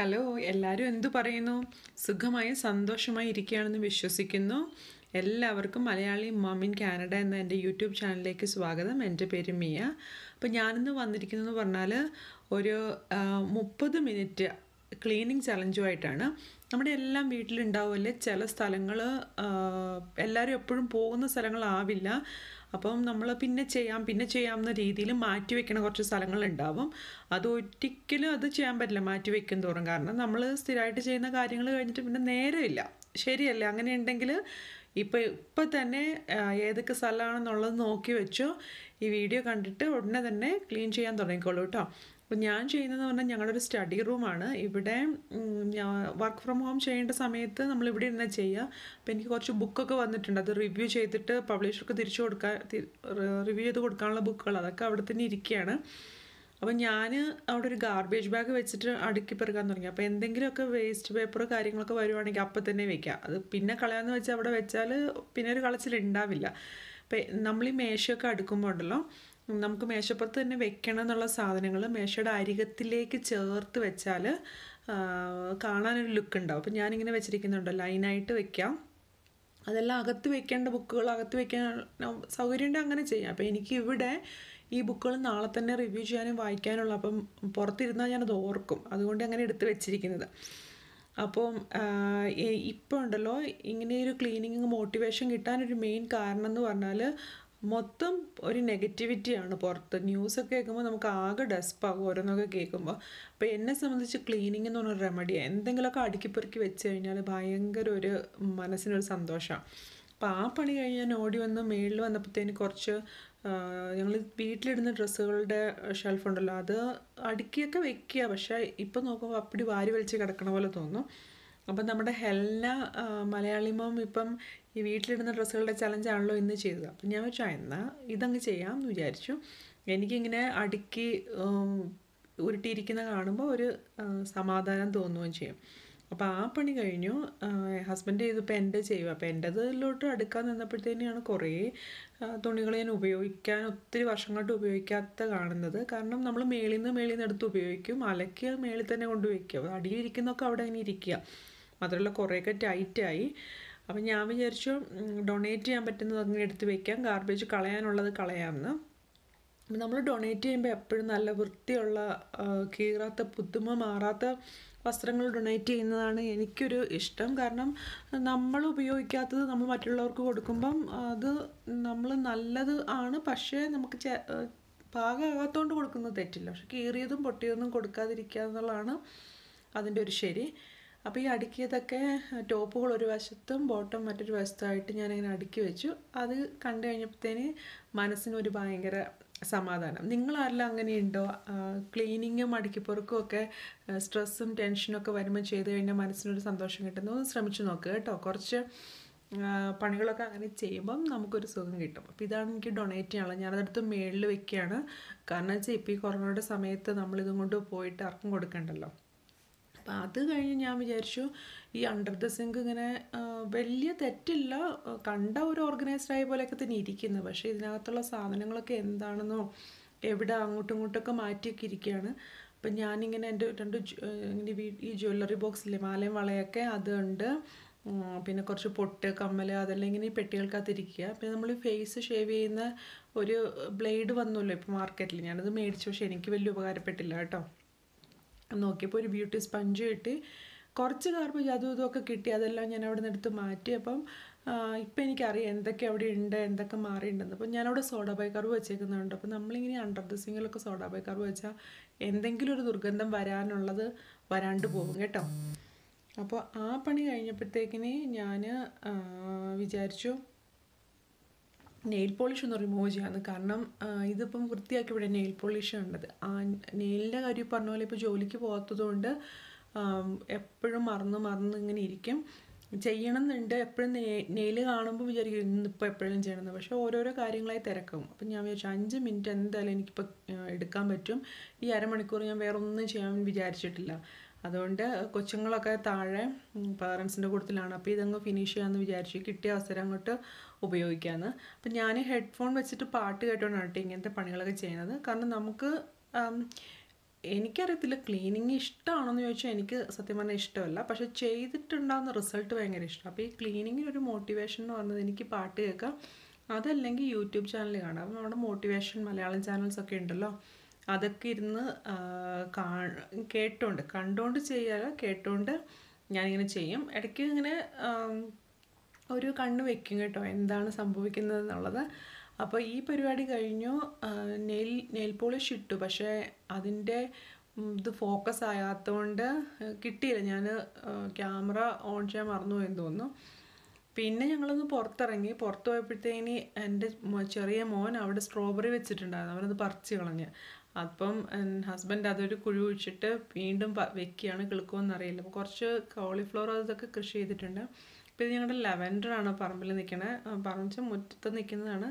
hello എല്ലാവരും എന്തു പറയുന്നു സുഖമായി സന്തോഷമായി ഇരിക്കുകയാണെന്ന് വിശ്വസിക്കുന്നു എല്ലാവർക്കും മലയാളി മമ്മിൻ കാനഡ എന്ന എൻ്റെ യൂട്യൂബ് ചാനലിലേക്ക് സ്വാഗതം എൻ്റെ പേര് മിയ അപ്പോൾ ഞാനിന്ന് വന്നിരിക്കുന്നതെന്ന് പറഞ്ഞാൽ ഒരു മുപ്പത് മിനിറ്റ് ക്ലീനിങ് ചലഞ്ചുമായിട്ടാണ് നമ്മുടെ എല്ലാം വീട്ടിലുണ്ടാവുമല്ലേ ചില സ്ഥലങ്ങൾ എല്ലാവരും എപ്പോഴും പോകുന്ന സ്ഥലങ്ങളാവില്ല അപ്പം നമ്മൾ പിന്നെ ചെയ്യാം പിന്നെ ചെയ്യാം എന്ന രീതിയിൽ മാറ്റി വെക്കണ കുറച്ച് സ്ഥലങ്ങളുണ്ടാവും അത് ഒരിക്കലും അത് ചെയ്യാൻ പറ്റില്ല മാറ്റി വയ്ക്കും തോറും കാരണം നമ്മൾ സ്ഥിരമായിട്ട് ചെയ്യുന്ന കാര്യങ്ങൾ കഴിഞ്ഞിട്ട് പിന്നെ നേരമില്ല ശരിയല്ല അങ്ങനെ ഉണ്ടെങ്കിൽ ഇപ്പോൾ ഇപ്പം തന്നെ ഏതൊക്കെ സ്ഥലമാണെന്നുള്ളത് നോക്കി വെച്ചോ ഈ വീഡിയോ കണ്ടിട്ട് ഉടനെ തന്നെ ക്ലീൻ ചെയ്യാൻ തുടങ്ങിക്കോളൂ കേട്ടോ അപ്പോൾ ഞാൻ ചെയ്യുന്നതെന്ന് പറഞ്ഞാൽ ഞങ്ങളുടെ ഒരു സ്റ്റഡി റൂമാണ് ഇവിടെ വർക്ക് ഫ്രം ഹോം ചെയ്യേണ്ട സമയത്ത് നമ്മൾ ഇവിടെ ഇരുന്ന് ചെയ്യുക അപ്പോൾ എനിക്ക് കുറച്ച് ബുക്കൊക്കെ വന്നിട്ടുണ്ട് അത് റിവ്യൂ ചെയ്തിട്ട് പബ്ലിഷർക്ക് തിരിച്ചു കൊടുക്കാൻ റിവ്യൂ ചെയ്ത് കൊടുക്കാനുള്ള ബുക്കുകൾ അതൊക്കെ അവിടെ തന്നെ ഇരിക്കുകയാണ് അപ്പം ഞാൻ അവിടെ ഒരു ഗാർബേജ് ബാഗ് വെച്ചിട്ട് അടുക്കി പെറുക്കാൻ തുടങ്ങി അപ്പോൾ എന്തെങ്കിലുമൊക്കെ വേസ്റ്റ് പേപ്പർ കാര്യങ്ങളൊക്കെ വരുവാണെങ്കിൽ അപ്പം തന്നെ വെക്കാം അത് പിന്നെ കളയാമെന്ന് വെച്ചാൽ അവിടെ വെച്ചാൽ പിന്നെ ഒരു കളച്ചിലുണ്ടാവില്ല അപ്പം നമ്മൾ ഈ മേശയൊക്കെ അടുക്കുമ്പോൾ ഉണ്ടല്ലോ നമുക്ക് മേശപ്പുറത്ത് തന്നെ വെക്കണം എന്നുള്ള സാധനങ്ങൾ മേശയുടെ അരികത്തിലേക്ക് ചേർത്ത് വെച്ചാൽ കാണാനൊരു ലുക്ക് ഉണ്ടാവും അപ്പോൾ ഞാനിങ്ങനെ വെച്ചിരിക്കുന്നുണ്ട് ലൈനായിട്ട് വെക്കാം അതെല്ലാം അകത്ത് വെക്കേണ്ട ബുക്കുകൾ അകത്ത് വെക്കാൻ ഉണ്ട് അങ്ങനെ ചെയ്യാം അപ്പോൾ എനിക്ക് ഇവിടെ ഈ ബുക്കുകൾ നാളെ തന്നെ റിവ്യൂ ചെയ്യാനും വായിക്കാനുള്ള അപ്പം പുറത്തിരുന്നാൽ ഞാനത് ഓർക്കും അതുകൊണ്ട് അങ്ങനെ എടുത്ത് വെച്ചിരിക്കുന്നത് അപ്പം ഇപ്പോൾ ഉണ്ടല്ലോ ഇങ്ങനെ ഒരു ക്ലീനിങ് മോട്ടിവേഷൻ കിട്ടാനൊരു മെയിൻ കാരണം എന്ന് പറഞ്ഞാൽ മൊത്തം ഒരു നെഗറ്റിവിറ്റിയാണ് പുറത്ത് ന്യൂസൊക്കെ കേൾക്കുമ്പോൾ നമുക്ക് ആകെ ഡെസ്പാകും ഓരോന്നൊക്കെ കേൾക്കുമ്പോൾ അപ്പോൾ എന്നെ സംബന്ധിച്ച് ക്ലീനിങ് എന്ന് പറഞ്ഞൊരു റെമഡിയാണ് എന്തെങ്കിലുമൊക്കെ അടുക്കിപ്പെറുക്കി വെച്ച് കഴിഞ്ഞാൽ ഭയങ്കര ഒരു മനസ്സിനൊരു സന്തോഷമാണ് അപ്പോൾ ആ പണി കഴിഞ്ഞ് ഞാൻ ഓടി വന്ന് മേളിൽ വന്നപ്പോഴത്തേന് കുറച്ച് ഞങ്ങൾ വീട്ടിലിടുന്ന ഡ്രസ്സുകളുടെ ഷെൽഫ് ഉണ്ടല്ലോ അത് അടുക്കിയൊക്കെ വെക്കുക പക്ഷേ ഇപ്പം നോക്കുമ്പോൾ അപ്പടി വാരി വലിച്ച് കിടക്കണ പോലെ തോന്നും അപ്പം നമ്മുടെ ഹെൽന മലയാളി ഇപ്പം ഈ വീട്ടിലിടുന്ന ഡ്രസ്സുകളുടെ ചലഞ്ചാണല്ലോ ഇന്ന് ചെയ്തത് അപ്പം ഞാൻ വെച്ചാൽ എന്നാൽ ഇതങ്ങ് ചെയ്യാം എന്ന് വിചാരിച്ചു എനിക്കിങ്ങനെ അടുക്കി ഉരുട്ടിയിരിക്കുന്ന കാണുമ്പോൾ ഒരു സമാധാനം തോന്നുകയും ചെയ്യും അപ്പോൾ ആ പണി കഴിഞ്ഞു ഹസ്ബൻഡ് ചെയ്തപ്പോൾ എൻ്റെ ചെയ്യും അപ്പോൾ എൻ്റെതിലോട്ട് അടുക്കാൻ നിന്നപ്പോഴത്തേനെയാണ് കുറേ തുണികൾ ഞാൻ ഉപയോഗിക്കാൻ ഒത്തിരി വർഷങ്ങളായിട്ട് ഉപയോഗിക്കാത്ത കാണുന്നത് കാരണം നമ്മൾ മേളിൽ നിന്ന് മേളിൽ നിന്ന് എടുത്ത് ഉപയോഗിക്കും അലക്കിയ മേളിൽ തന്നെ കൊണ്ടുവയ്ക്കുക അടിയിലിരിക്കുന്നതൊക്കെ അവിടെ ഇനി ഇരിക്കുക മാത്രമല്ല കുറേയൊക്കെ ടൈറ്റായി അപ്പം ഞാൻ വിചാരിച്ചു ഡൊണേറ്റ് ചെയ്യാൻ പറ്റുന്നത് അങ്ങനെ എടുത്ത് വയ്ക്കാം ഗാർബേജ് കളയാനുള്ളത് കളയാമെന്ന് നമ്മൾ ഡൊണേറ്റ് ചെയ്യുമ്പോൾ എപ്പോഴും നല്ല വൃത്തിയുള്ള കീറാത്ത പുതുമ മാറാത്ത വസ്ത്രങ്ങൾ ഡൊണേറ്റ് ചെയ്യുന്നതാണ് എനിക്കൊരു ഇഷ്ടം കാരണം നമ്മൾ ഉപയോഗിക്കാത്തത് നമ്മൾ മറ്റുള്ളവർക്ക് കൊടുക്കുമ്പം അത് നമ്മൾ നല്ലത് ആണ് പക്ഷേ നമുക്ക് പാകമാകാത്തോണ്ട് കൊടുക്കുന്നത് തെറ്റില്ല പക്ഷെ കീറിയതും പൊട്ടിയതൊന്നും കൊടുക്കാതിരിക്കുക എന്നുള്ളതാണ് അതിൻ്റെ ഒരു ശരി അപ്പോൾ ഈ അടുക്കിയതൊക്കെ ടോപ്പുകൾ ഒരു വശത്തും ബോട്ടം മറ്റൊരു വശത്തുമായിട്ട് ഞാനിങ്ങനെ അടുക്കി വെച്ചു അത് കണ്ടു കഴിഞ്ഞപ്പോഴത്തേന് മനസ്സിനൊരു ഭയങ്കര സമാധാനം നിങ്ങളാരെല്ലാം അങ്ങനെയുണ്ടോ ക്ലീനിങ്ങും അടുക്കിപ്പുറക്കും ഒക്കെ സ്ട്രെസ്സും ടെൻഷനും ഒക്കെ വരുമ്പോൾ ചെയ്ത് കഴിഞ്ഞാൽ മനസ്സിനൊരു സന്തോഷം കിട്ടുന്നു ഒന്ന് ശ്രമിച്ചു നോക്കുക കേട്ടോ കുറച്ച് പണികളൊക്കെ അങ്ങനെ ചെയ്യുമ്പം നമുക്കൊരു സുഖം കിട്ടും അപ്പോൾ ഇതാണ് എനിക്ക് ഡൊണേറ്റ് ചെയ്യാനുള്ളത് ഞാനതെടുത്ത് മേളിൽ വെക്കുകയാണ് കാരണം വെച്ചാൽ ഇപ്പോൾ ഈ കൊറോണയുടെ സമയത്ത് നമ്മളിതും കൊണ്ട് പോയിട്ട് ആർക്കും കൊടുക്കണ്ടല്ലോ അപ്പം അത് കഴിഞ്ഞ് ഞാൻ വിചാരിച്ചു ഈ അണ്ടർ ദ സിങ്ക് ഇങ്ങനെ വലിയ തെറ്റില്ല കണ്ട ഒരു ഓർഗനൈസ്ഡ് ആയ പോലെയൊക്കെ തന്നെ ഇരിക്കുന്നത് പക്ഷേ ഇതിനകത്തുള്ള സാധനങ്ങളൊക്കെ എന്താണെന്നോ എവിടെ അങ്ങോട്ടും ഇങ്ങോട്ടൊക്കെ മാറ്റിയൊക്കെ ഇരിക്കുകയാണ് അപ്പം ഞാനിങ്ങനെ എൻ്റെ രണ്ട് ഇങ്ങനെ ഈ ജ്വല്ലറി ബോക്സില്ലേ മാലയും വളയൊക്കെ അതുണ്ട് പിന്നെ കുറച്ച് പൊട്ട് കമ്മൽ അതെല്ലാം ഇങ്ങനെ ഈ പെട്ടികൾക്കകത്തിരിക്കുക പിന്നെ നമ്മൾ ഫേസ് ഷേവ് ചെയ്യുന്ന ഒരു ബ്ലേഡ് വന്നല്ലോ ഇപ്പോൾ മാർക്കറ്റിൽ ഞാനത് മേടിച്ചു പക്ഷേ എനിക്ക് വലിയ ഉപകാരപ്പെട്ടില്ല കേട്ടോ നോക്കിയപ്പോൾ ഒരു ബ്യൂട്ടി സ്പഞ്ച് കിട്ടി കുറച്ച് ഗാർബേജ് അതും ഇതൊക്കെ കിട്ടി അതെല്ലാം ഞാൻ അവിടെ നിന്ന് എടുത്ത് മാറ്റി അപ്പം ഇപ്പം എനിക്കറിയാം എന്തൊക്കെ അവിടെ ഉണ്ട് എന്തൊക്കെ മാറിയിട്ടുണ്ടെന്ന് അപ്പം ഞാനവിടെ സോഡ ബൈക്കറ് വെച്ചേക്കുന്നുണ്ട് അപ്പം നമ്മളിങ്ങനെ അണ്ടർ ഡ്രസ്സിങ്ങിലൊക്കെ സോഡാ ബൈക്കറ് വെച്ചാൽ എന്തെങ്കിലും ഒരു ദുർഗന്ധം വരാനുള്ളത് വരാണ്ട് പോകും കേട്ടോ അപ്പോൾ ആ പണി കഴിഞ്ഞപ്പോഴത്തേക്കിന് ഞാൻ വിചാരിച്ചു നെയിൽ പോളിഷ് ഒന്ന് റിമൂവ് ചെയ്യാമെന്ന് കാരണം ഇതിപ്പം വൃത്തിയാക്കി ഇവിടെ നെയിൽ പോളിഷ് ഉണ്ടത് ആ നെയിലിൻ്റെ കാര്യം പറഞ്ഞ പോലെ ഇപ്പോൾ ജോലിക്ക് പോകാത്തതുകൊണ്ട് എപ്പോഴും മറന്ന് മറന്ന് ഇങ്ങനെ ഇരിക്കും എന്നുണ്ട് എപ്പോഴും നെയിൽ കാണുമ്പോൾ വിചാരിക്കും ഇന്നിപ്പോൾ എപ്പോഴും ചെയ്യണമെന്ന് പക്ഷേ ഓരോരോ കാര്യങ്ങളായി തിരക്കും അപ്പം ഞാൻ വിചാരിച്ചു അഞ്ച് മിനിറ്റ് എന്തായാലും എനിക്കിപ്പോൾ എടുക്കാൻ പറ്റും ഈ അരമണിക്കൂർ ഞാൻ വേറൊന്നും ചെയ്യാൻ വിചാരിച്ചിട്ടില്ല അതുകൊണ്ട് കൊച്ചുങ്ങളൊക്കെ താഴെ പേരൻസിൻ്റെ കൂട്ടത്തിലാണ് അപ്പോൾ ഇതങ്ങ് ഫിനിഷ് ചെയ്യാമെന്ന് വിചാരിച്ച് കിട്ടിയ അവസരം അങ്ങോട്ട് ഉപയോഗിക്കാമെന്ന് അപ്പം ഞാൻ ഹെഡ്ഫോൺ വെച്ചിട്ട് പാട്ട് കേട്ടോണ്ടാണ് കേട്ടോ ഇങ്ങനത്തെ പണികളൊക്കെ ചെയ്യുന്നത് കാരണം നമുക്ക് എനിക്കറിയത്തില്ല ക്ലീനിങ് ഇഷ്ടമാണോന്ന് ചോദിച്ചാൽ എനിക്ക് സത്യം പറഞ്ഞാൽ ഇഷ്ടമല്ല പക്ഷെ ചെയ്തിട്ടുണ്ടാകുന്ന റിസൾട്ട് ഭയങ്കര ഇഷ്ടമാണ് അപ്പോൾ ഈ ക്ലീനിങ്ങിനൊരു മോട്ടിവേഷൻ എന്ന് പറഞ്ഞത് എനിക്ക് പാട്ട് കേൾക്കാം അതല്ലെങ്കിൽ യൂട്യൂബ് ചാനൽ കാണാം അപ്പം നമ്മുടെ മോട്ടിവേഷൻ മലയാളം ചാനൽസൊക്കെ ഉണ്ടല്ലോ അതൊക്കെ ഇരുന്ന് കാ കേട്ടോണ്ട് കണ്ടോണ്ട് ചെയ്യാതെ കേട്ടോണ്ട് ഞാനിങ്ങനെ ചെയ്യും ഇടയ്ക്ക് ഇങ്ങനെ ഒരു കണ്ണ് വെക്കും കേട്ടോ എന്താണ് സംഭവിക്കുന്നത് എന്നുള്ളത് അപ്പോൾ ഈ പരിപാടി കഴിഞ്ഞു നെയിൽ നെയിൽ പോളിഷ് ഇട്ടു പക്ഷേ അതിൻ്റെ ഇത് ഫോക്കസ് ആകാത്തതുകൊണ്ട് കിട്ടിയില്ല ഞാൻ ക്യാമറ ഓൺ ചെയ്യാൻ മറന്നു എന്ന് തോന്നുന്നു പിന്നെ ഞങ്ങളൊന്ന് പുറത്തിറങ്ങി പുറത്ത് പോയപ്പോഴത്തേന് എൻ്റെ ചെറിയ മോൻ അവിടെ സ്ട്രോബെറി വെച്ചിട്ടുണ്ടായിരുന്നു അവനത് പറിച്ച് കളഞ്ഞ് അപ്പം ഹസ്ബൻഡ് അതൊരു കുഴി ഒഴിച്ചിട്ട് വീണ്ടും വെക്കുകയാണ് കിളുക്കുമെന്നറിയില്ല അപ്പോൾ കുറച്ച് കോളിഫ്ലവർ അതൊക്കെ കൃഷി ചെയ്തിട്ടുണ്ട് പിന്നെ ഞങ്ങളുടെ ലെവൻഡറാണ് പറമ്പിൽ നിൽക്കണേ പറമ്പിൽ മുറ്റത്ത് നിൽക്കുന്നതാണ്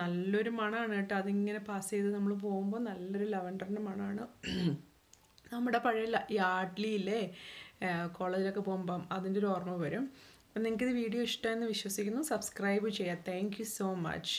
നല്ലൊരു മണമാണ് കേട്ടോ അതിങ്ങനെ പാസ് ചെയ്ത് നമ്മൾ പോകുമ്പോൾ നല്ലൊരു ലെവൻഡറിൻ്റെ മണമാണ് നമ്മുടെ പഴയ യാഡ്ലിയില്ലേ കോളേജിലൊക്കെ പോകുമ്പം അതിൻ്റെ ഒരു ഓർമ്മ വരും അപ്പം നിങ്ങൾക്കിത് വീഡിയോ ഇഷ്ടമെന്ന് വിശ്വസിക്കുന്നു സബ്സ്ക്രൈബ് ചെയ്യാം താങ്ക് സോ മച്ച്